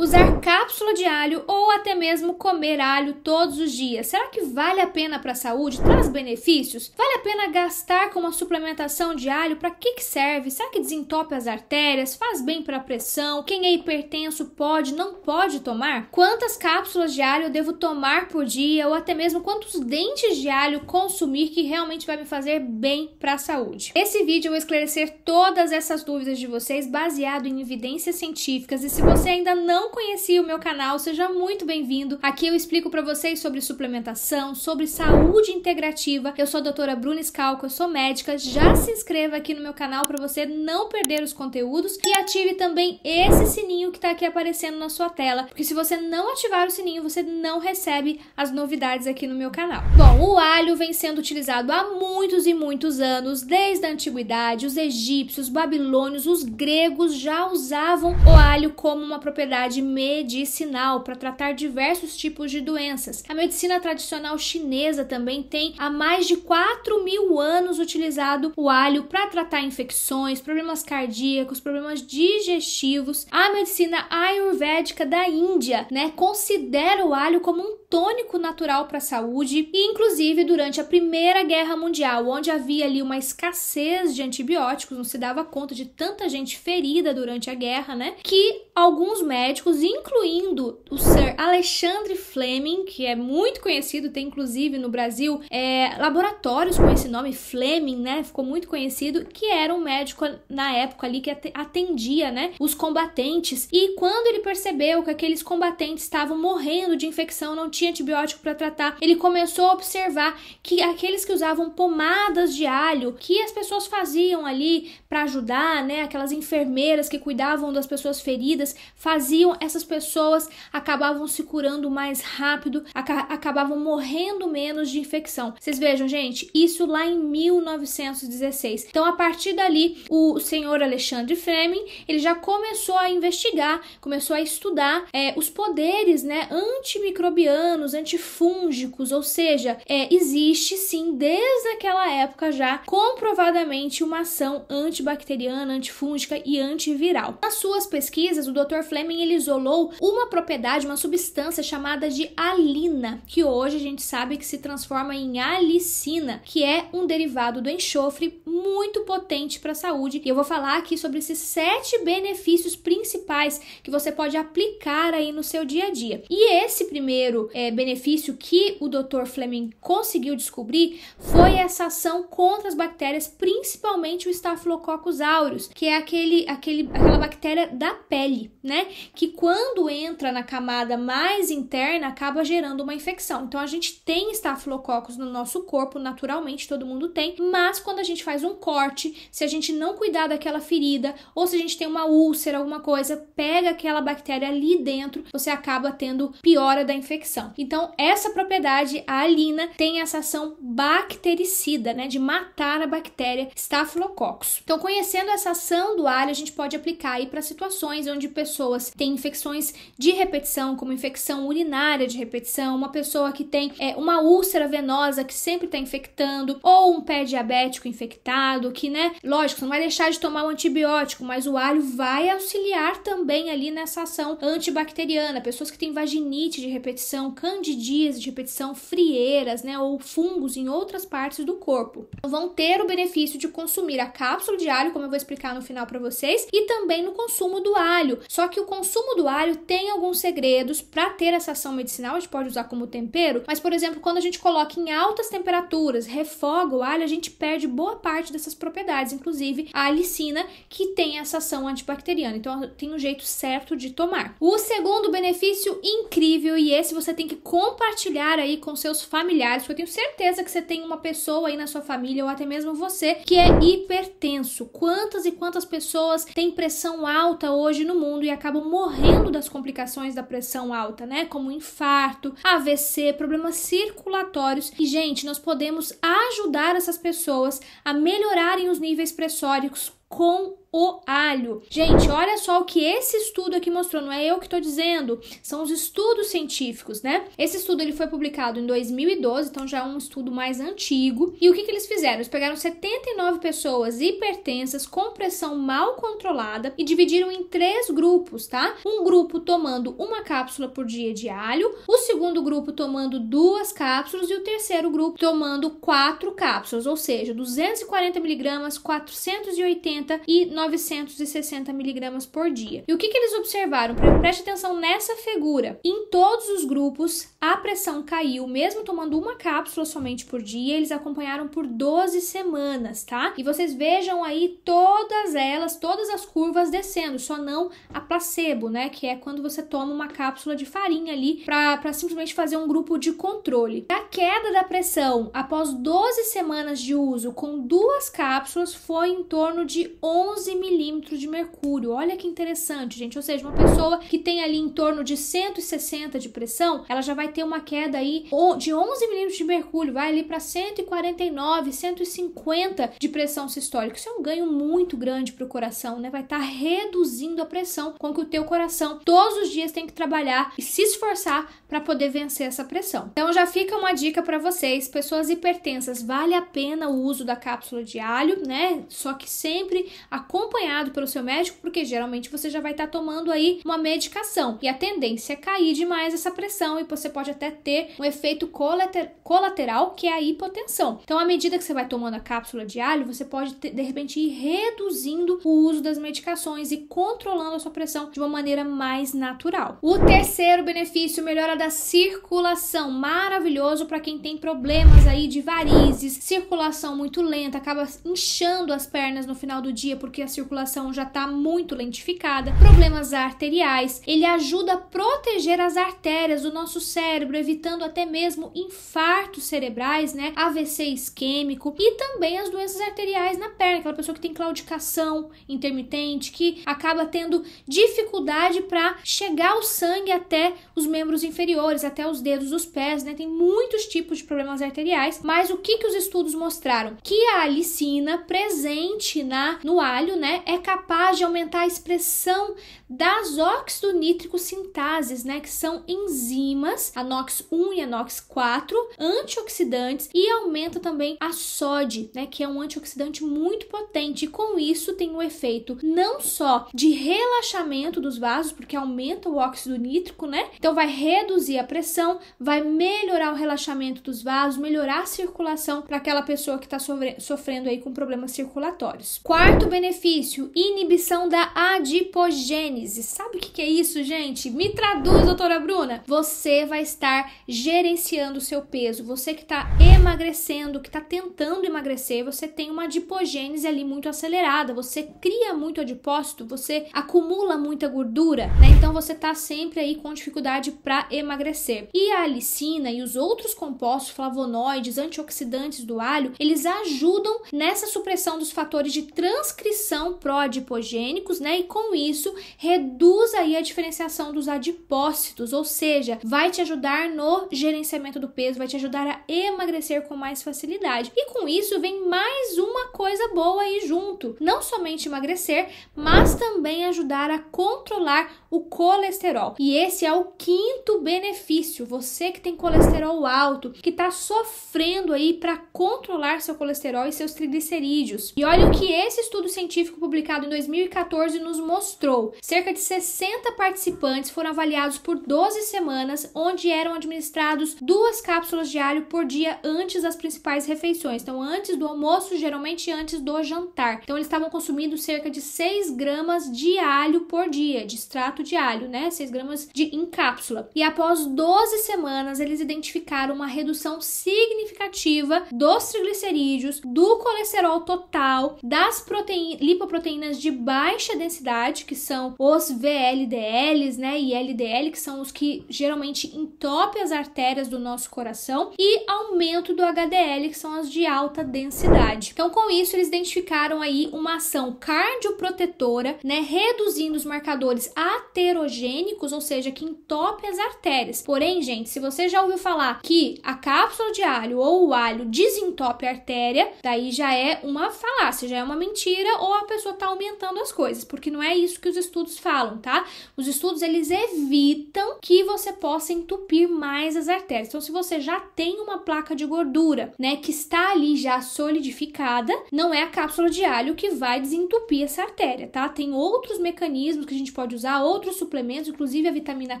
Usar cápsula de alho ou até mesmo comer alho todos os dias. Será que vale a pena para a saúde? Traz benefícios? Vale a pena gastar com uma suplementação de alho? Para que, que serve? Será que desentope as artérias? Faz bem para a pressão? Quem é hipertenso pode, não pode tomar? Quantas cápsulas de alho eu devo tomar por dia? Ou até mesmo quantos dentes de alho consumir que realmente vai me fazer bem para a saúde? Nesse vídeo eu vou esclarecer todas essas dúvidas de vocês baseado em evidências científicas e se você ainda não conhecia o meu canal, seja muito bem-vindo. Aqui eu explico para vocês sobre suplementação, sobre saúde integrativa. Eu sou a doutora Bruna Scalco, eu sou médica. Já se inscreva aqui no meu canal para você não perder os conteúdos e ative também esse sininho que tá aqui aparecendo na sua tela, porque se você não ativar o sininho, você não recebe as novidades aqui no meu canal. Bom, o alho vem sendo utilizado há muitos e muitos anos, desde a antiguidade. Os egípcios, os babilônios, os gregos já usavam o alho como uma propriedade utilidade medicinal para tratar diversos tipos de doenças. A medicina tradicional chinesa também tem há mais de 4 mil anos utilizado o alho para tratar infecções, problemas cardíacos, problemas digestivos. A medicina ayurvédica da Índia, né, considera o alho como um tônico natural para a saúde e inclusive durante a Primeira Guerra Mundial, onde havia ali uma escassez de antibióticos, não se dava conta de tanta gente ferida durante a guerra, né, que alguns médicos médicos, incluindo o Sir Alexandre Fleming, que é muito conhecido, tem inclusive no Brasil é, laboratórios com esse nome Fleming, né? Ficou muito conhecido, que era um médico na época ali que atendia, né, os combatentes. E quando ele percebeu que aqueles combatentes estavam morrendo de infecção, não tinha antibiótico para tratar, ele começou a observar que aqueles que usavam pomadas de alho, que as pessoas faziam ali para ajudar, né, aquelas enfermeiras que cuidavam das pessoas feridas, faziam então, essas pessoas acabavam se curando mais rápido, acabavam morrendo menos de infecção. Vocês vejam, gente, isso lá em 1916. Então, a partir dali, o senhor Alexandre Fleming, ele já começou a investigar, começou a estudar é, os poderes, né, antimicrobianos, antifúngicos, ou seja, é, existe sim, desde aquela época já, comprovadamente uma ação antibacteriana, antifúngica e antiviral. Nas suas pesquisas, o Dr. Fleming, ele isolou uma propriedade, uma substância chamada de alina, que hoje a gente sabe que se transforma em alicina, que é um derivado do enxofre muito potente para a saúde. E eu vou falar aqui sobre esses sete benefícios principais que você pode aplicar aí no seu dia a dia. E esse primeiro é, benefício que o Dr. Fleming conseguiu descobrir foi essa ação contra as bactérias, principalmente o Staphylococcus aureus, que é aquele, aquele, aquela bactéria da pele, né? Que quando entra na camada mais interna, acaba gerando uma infecção. Então, a gente tem estafilococos no nosso corpo, naturalmente, todo mundo tem, mas quando a gente faz um corte, se a gente não cuidar daquela ferida, ou se a gente tem uma úlcera, alguma coisa, pega aquela bactéria ali dentro, você acaba tendo piora da infecção. Então, essa propriedade, a alina, tem essa ação bactericida, né, de matar a bactéria Staphylococcus. Então, conhecendo essa ação do alho, a gente pode aplicar aí para situações onde pessoas têm infecções de repetição, como infecção urinária de repetição, uma pessoa que tem é, uma úlcera venosa que sempre está infectando, ou um pé diabético infectado, que, né, lógico, não vai deixar de tomar o um antibiótico, mas o alho vai auxiliar também ali nessa ação antibacteriana. Pessoas que têm vaginite de repetição, candidias de repetição, frieiras, né, ou fungos em outras partes do corpo, vão ter o benefício de consumir a cápsula de alho, como eu vou explicar no final para vocês, e também no consumo do alho. Só que o consumo sumo do alho tem alguns segredos para ter essa ação medicinal, a gente pode usar como tempero, mas por exemplo, quando a gente coloca em altas temperaturas, refoga o alho, a gente perde boa parte dessas propriedades, inclusive a alicina, que tem essa ação antibacteriana. Então tem um jeito certo de tomar. O segundo benefício incrível e esse você tem que compartilhar aí com seus familiares, porque eu tenho certeza que você tem uma pessoa aí na sua família ou até mesmo você que é hipertenso. Quantas e quantas pessoas têm pressão alta hoje no mundo e acabam morrendo morrendo das complicações da pressão alta, né? Como infarto, AVC, problemas circulatórios. E, gente, nós podemos ajudar essas pessoas a melhorarem os níveis pressóricos com o alho. Gente, olha só o que esse estudo aqui mostrou, não é eu que estou dizendo, são os estudos científicos, né? Esse estudo ele foi publicado em 2012, então já é um estudo mais antigo. E o que, que eles fizeram? Eles pegaram 79 pessoas hipertensas com pressão mal controlada e dividiram em três grupos, tá? Um grupo tomando uma cápsula por dia de alho, o segundo grupo tomando duas cápsulas e o terceiro grupo tomando quatro cápsulas, ou seja, 240 miligramas, 480 e 960 miligramas por dia. E o que, que eles observaram? Preste atenção nessa figura. Em todos os grupos, a pressão caiu, mesmo tomando uma cápsula somente por dia. Eles acompanharam por 12 semanas, tá? E vocês vejam aí todas elas, todas as curvas descendo, só não a placebo, né? Que é quando você toma uma cápsula de farinha ali para simplesmente fazer um grupo de controle. A queda da pressão após 12 semanas de uso com duas cápsulas foi em torno de 11 milímetros de mercúrio. Olha que interessante, gente. Ou seja, uma pessoa que tem ali em torno de 160 de pressão, ela já vai ter uma queda aí de 11 milímetros de mercúrio, vai ali para 149, 150 de pressão sistólica. Isso é um ganho muito grande para o coração, né? Vai estar tá reduzindo a pressão com que o teu coração todos os dias tem que trabalhar e se esforçar para poder vencer essa pressão. Então já fica uma dica para vocês, pessoas hipertensas, vale a pena o uso da cápsula de alho, né? Só que sempre a acompanhado pelo seu médico, porque geralmente você já vai estar tá tomando aí uma medicação e a tendência é cair demais essa pressão e você pode até ter um efeito colateral que é a hipotensão. Então, à medida que você vai tomando a cápsula de alho, você pode ter, de repente ir reduzindo o uso das medicações e controlando a sua pressão de uma maneira mais natural. O terceiro benefício, melhora da circulação, maravilhoso para quem tem problemas aí de varizes, circulação muito lenta, acaba inchando as pernas no final do dia porque a circulação já está muito lentificada, problemas arteriais. Ele ajuda a proteger as artérias do nosso cérebro, evitando até mesmo infartos cerebrais, né? AVC isquêmico e também as doenças arteriais na perna, aquela pessoa que tem claudicação intermitente, que acaba tendo dificuldade para chegar o sangue até os membros inferiores, até os dedos dos pés, né? Tem muitos tipos de problemas arteriais, mas o que que os estudos mostraram? Que a alicina presente na no alho, né, é capaz de aumentar a expressão das óxido nítrico sintases, né, que são enzimas, anox 1 e anox 4, antioxidantes e aumenta também a sódio, né, que é um antioxidante muito potente. E com isso tem um efeito não só de relaxamento dos vasos, porque aumenta o óxido nítrico, né? Então vai reduzir a pressão, vai melhorar o relaxamento dos vasos, melhorar a circulação para aquela pessoa que está sofrendo aí com problemas circulatórios. Quarto benefício, inibição da adipogênese Sabe o que é isso, gente? Me traduz, doutora Bruna. Você vai estar gerenciando o seu peso. Você que está emagrecendo, que está tentando emagrecer, você tem uma adipogênese ali muito acelerada. Você cria muito adipócito, você acumula muita gordura, né? Então você está sempre aí com dificuldade para emagrecer. E a alicina e os outros compostos flavonoides, antioxidantes do alho, eles ajudam nessa supressão dos fatores de transcrição pró-adipogênicos, né? E com isso, reduz aí a diferenciação dos adipócitos, ou seja, vai te ajudar no gerenciamento do peso, vai te ajudar a emagrecer com mais facilidade. E com isso vem mais uma coisa boa aí junto, não somente emagrecer, mas também ajudar a controlar o colesterol. E esse é o quinto benefício. Você que tem colesterol alto, que está sofrendo aí para controlar seu colesterol e seus triglicerídeos. E olha o que esse estudo científico publicado em 2014 nos mostrou. Cerca Cerca de 60 participantes foram avaliados por 12 semanas, onde eram administrados duas cápsulas de alho por dia antes das principais refeições. Então, antes do almoço, geralmente antes do jantar. Então, eles estavam consumindo cerca de 6 gramas de alho por dia, de extrato de alho, né? 6 gramas de, em cápsula. E após 12 semanas, eles identificaram uma redução significativa dos triglicerídeos, do colesterol total, das proteínas, lipoproteínas de baixa densidade, que são o os VLDLs, né, e LDL, que são os que geralmente entopem as artérias do nosso coração, e aumento do HDL, que são as de alta densidade. Então, com isso, eles identificaram aí uma ação cardioprotetora, né, reduzindo os marcadores aterogênicos, ou seja, que entope as artérias. Porém, gente, se você já ouviu falar que a cápsula de alho ou o alho desentope a artéria, daí já é uma falácia, já é uma mentira ou a pessoa está aumentando as coisas, porque não é isso que os estudos estudos falam, tá? Os estudos eles evitam que você possa entupir mais as artérias. Então, se você já tem uma placa de gordura, né, que está ali já solidificada, não é a cápsula de alho que vai desentupir essa artéria, tá? Tem outros mecanismos que a gente pode usar, outros suplementos, inclusive a vitamina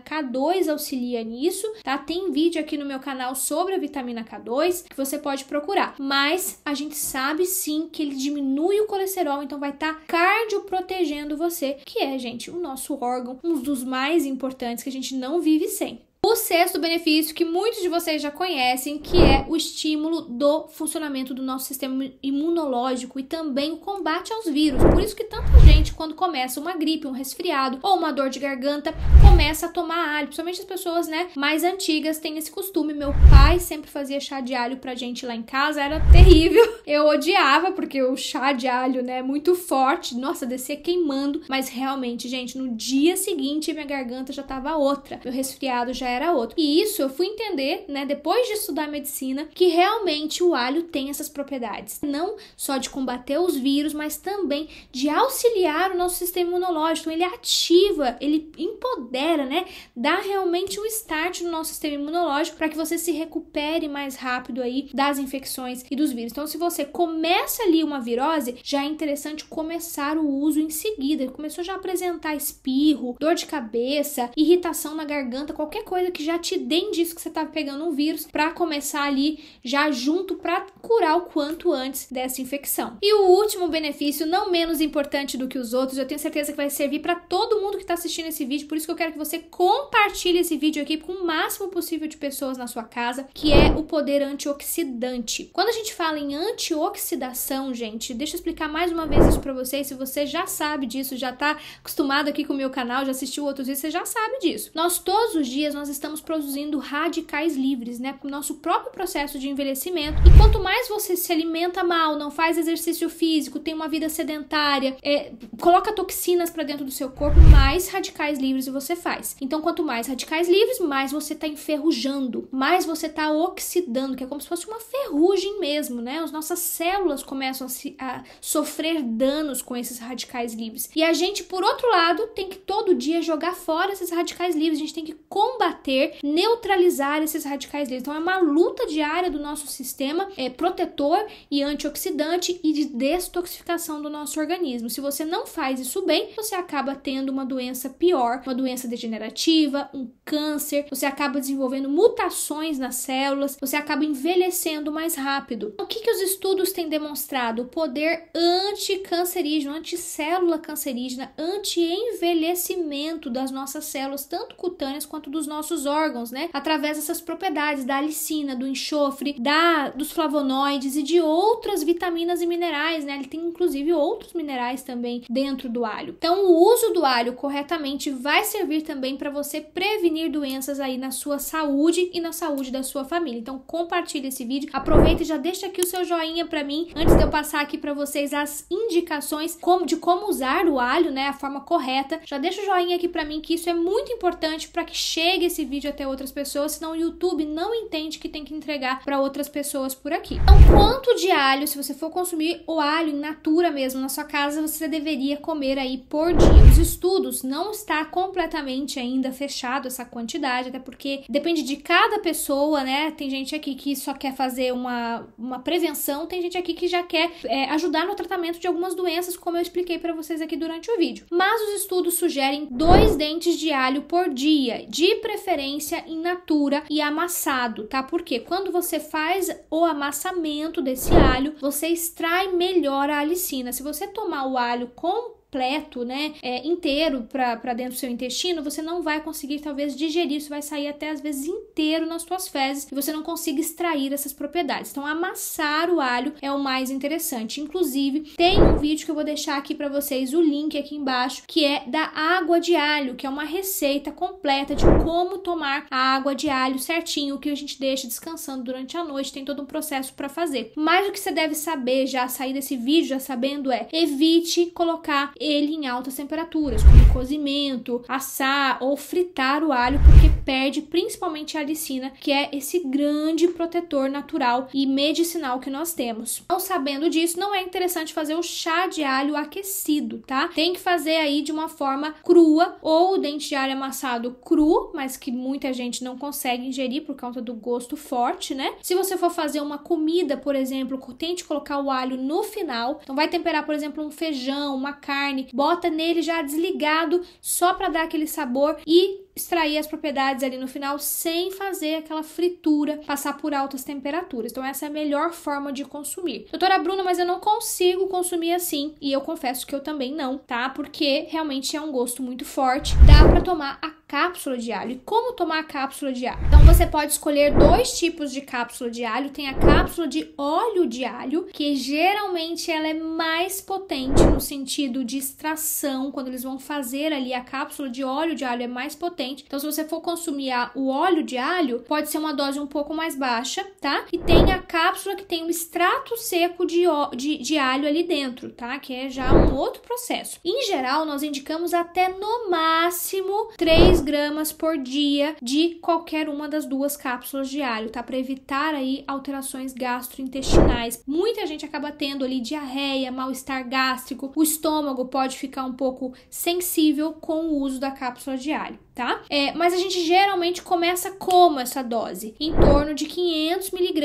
K2 auxilia nisso, tá? Tem vídeo aqui no meu canal sobre a vitamina K2 que você pode procurar. Mas a gente sabe sim que ele diminui o colesterol, então vai estar tá cardioprotegendo você, que é, gente gente, o nosso órgão, um dos mais importantes que a gente não vive sem. O sexto benefício que muitos de vocês já conhecem, que é o estímulo do funcionamento do nosso sistema imunológico e também o combate aos vírus. Por isso que tanta gente, quando começa uma gripe, um resfriado ou uma dor de garganta, começa a tomar alho. Principalmente as pessoas, né, mais antigas têm esse costume. Meu pai sempre fazia chá de alho pra gente lá em casa, era terrível. Eu odiava, porque o chá de alho, né, é muito forte. Nossa, descia queimando. Mas realmente, gente, no dia seguinte minha garganta já tava outra. Meu resfriado já era outro. E isso eu fui entender, né, depois de estudar medicina, que realmente o alho tem essas propriedades, não só de combater os vírus, mas também de auxiliar o nosso sistema imunológico. Ele ativa, ele empodera, né, dá realmente um start no nosso sistema imunológico para que você se recupere mais rápido aí das infecções e dos vírus. Então, se você começa ali uma virose, já é interessante começar o uso em seguida. Começou já a apresentar espirro, dor de cabeça, irritação na garganta, qualquer coisa que já te dêem disso que você tá pegando um vírus para começar ali já junto para curar o quanto antes dessa infecção. E o último benefício, não menos importante do que os outros, eu tenho certeza que vai servir para todo mundo que tá assistindo esse vídeo, por isso que eu quero que você compartilhe esse vídeo aqui com o máximo possível de pessoas na sua casa, que é o poder antioxidante. Quando a gente fala em antioxidação, gente, deixa eu explicar mais uma vez isso para vocês, se você já sabe disso, já tá acostumado aqui com o meu canal, já assistiu outros vídeos, você já sabe disso. Nós todos os dias nós estamos produzindo radicais livres, né, com o nosso próprio processo de envelhecimento. E quanto mais você se alimenta mal, não faz exercício físico, tem uma vida sedentária, é, coloca toxinas para dentro do seu corpo, mais radicais livres você faz. Então, quanto mais radicais livres, mais você está enferrujando, mais você está oxidando, que é como se fosse uma ferrugem mesmo, né? As nossas células começam a, se, a sofrer danos com esses radicais livres. E a gente, por outro lado, tem que todo dia jogar fora esses radicais livres, a gente tem que combater combater, neutralizar esses radicais livres. Então é uma luta diária do nosso sistema é, protetor e antioxidante e de destoxificação do nosso organismo. Se você não faz isso bem, você acaba tendo uma doença pior, uma doença degenerativa, um câncer, você acaba desenvolvendo mutações nas células, você acaba envelhecendo mais rápido. O que, que os estudos têm demonstrado? O poder anticancerígeno, anticélula cancerígena, anti-envelhecimento das nossas células, tanto cutâneas quanto dos nossos nossos órgãos, né? Através dessas propriedades da alicina, do enxofre, da dos flavonoides e de outras vitaminas e minerais, né? Ele tem inclusive outros minerais também dentro do alho. Então, o uso do alho corretamente vai servir também para você prevenir doenças aí na sua saúde e na saúde da sua família. Então, compartilhe esse vídeo, aproveita e já deixa aqui o seu joinha para mim antes de eu passar aqui para vocês as indicações como, de como usar o alho, né? A forma correta. Já deixa o joinha aqui para mim que isso é muito importante para que chegue esse esse vídeo até outras pessoas, senão o YouTube não entende que tem que entregar para outras pessoas por aqui. Então, quanto de alho, se você for consumir o alho em natura mesmo na sua casa, você deveria comer aí por dia? Os estudos não está completamente ainda fechado essa quantidade, até porque depende de cada pessoa, né? Tem gente aqui que só quer fazer uma, uma prevenção, tem gente aqui que já quer é, ajudar no tratamento de algumas doenças, como eu expliquei para vocês aqui durante o vídeo. Mas os estudos sugerem dois dentes de alho por dia, de preferência preferência em natura e amassado, tá? Porque quando você faz o amassamento desse alho, você extrai melhor a alicina. Se você tomar o alho com completo, né, é, inteiro para dentro do seu intestino, você não vai conseguir talvez digerir, isso vai sair até às vezes inteiro nas suas fezes e você não consiga extrair essas propriedades. Então amassar o alho é o mais interessante. Inclusive, tem um vídeo que eu vou deixar aqui para vocês o link aqui embaixo, que é da água de alho, que é uma receita completa de como tomar a água de alho certinho, que a gente deixa descansando durante a noite, tem todo um processo para fazer. Mas o que você deve saber já sair desse vídeo já sabendo é: evite colocar ele em altas temperaturas, como cozimento, assar ou fritar o alho, porque perde principalmente a alicina, que é esse grande protetor natural e medicinal que nós temos. Então, sabendo disso, não é interessante fazer o chá de alho aquecido, tá? Tem que fazer aí de uma forma crua ou o dente de alho amassado cru, mas que muita gente não consegue ingerir por causa do gosto forte, né? Se você for fazer uma comida, por exemplo, tente colocar o alho no final. Então, vai temperar, por exemplo, um feijão, uma carne carne, bota nele já desligado só para dar aquele sabor e extrair as propriedades ali no final sem fazer aquela fritura passar por altas temperaturas. Então essa é a melhor forma de consumir. Doutora Bruna, mas eu não consigo consumir assim e eu confesso que eu também não, tá? Porque realmente é um gosto muito forte. Dá para tomar a cápsula de alho. E como tomar a cápsula de alho? Então você pode escolher dois tipos de cápsula de alho. Tem a cápsula de óleo de alho, que geralmente ela é mais potente no sentido de extração, quando eles vão fazer ali a cápsula de óleo de alho é mais potente. Então se você for consumir o óleo de alho, pode ser uma dose um pouco mais baixa, tá? E tem a cápsula que tem o extrato seco de, de, de alho ali dentro, tá? Que é já um outro processo. Em geral, nós indicamos até no máximo três gramas por dia de qualquer uma das duas cápsulas diário, tá? Para evitar aí alterações gastrointestinais. Muita gente acaba tendo ali diarreia, mal-estar gástrico, o estômago pode ficar um pouco sensível com o uso da cápsula alho tá? É, mas a gente geralmente começa como essa dose? Em torno de 500 mg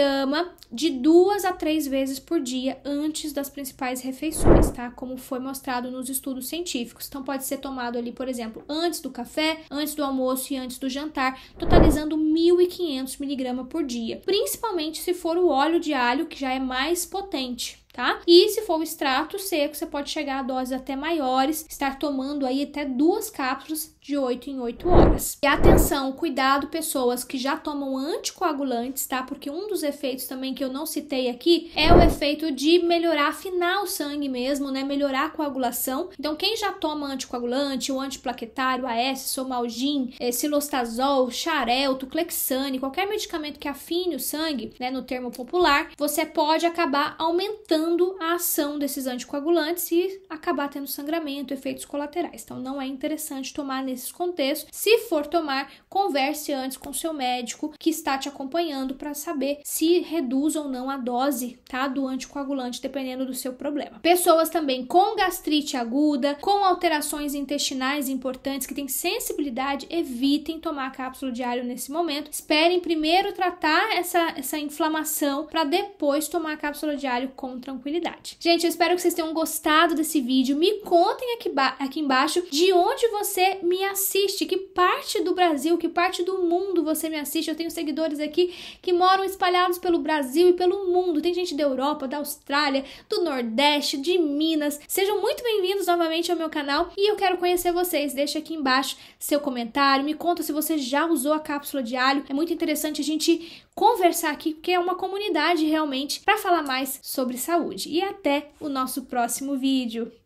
de duas a três vezes por dia antes das principais refeições, tá? Como foi mostrado nos estudos científicos. Então pode ser tomado ali, por exemplo, antes do café, antes do almoço e antes do jantar, totalizando 1.500 mg por dia. Principalmente se for o óleo de alho, que já é mais potente, tá? E se for o extrato seco, você pode chegar a doses até maiores, estar tomando aí até duas cápsulas de 8 em 8 horas. E atenção, cuidado pessoas que já tomam anticoagulantes, tá? Porque um dos efeitos também que eu não citei aqui é o efeito de melhorar afinar o sangue mesmo, né? Melhorar a coagulação. Então quem já toma anticoagulante, o antiplaquetário, AS, Somalgin, eh, Silostazol, Xarel, Tuclexane, qualquer medicamento que afine o sangue, né, no termo popular, você pode acabar aumentando a ação desses anticoagulantes e acabar tendo sangramento, efeitos colaterais. Então não é interessante tomar nesse nesses contextos. Se for tomar, converse antes com seu médico que está te acompanhando para saber se reduz ou não a dose, tá, do anticoagulante dependendo do seu problema. Pessoas também com gastrite aguda, com alterações intestinais importantes que têm sensibilidade, evitem tomar cápsula diário nesse momento. Esperem primeiro tratar essa, essa inflamação para depois tomar a cápsula diário com tranquilidade. Gente, eu espero que vocês tenham gostado desse vídeo. Me contem aqui, aqui embaixo de onde você me me assiste, que parte do Brasil, que parte do mundo você me assiste. Eu tenho seguidores aqui que moram espalhados pelo Brasil e pelo mundo. Tem gente da Europa, da Austrália, do Nordeste, de Minas. Sejam muito bem-vindos novamente ao meu canal e eu quero conhecer vocês. Deixa aqui embaixo seu comentário, me conta se você já usou a cápsula de alho. É muito interessante a gente conversar aqui, porque é uma comunidade realmente para falar mais sobre saúde. E até o nosso próximo vídeo.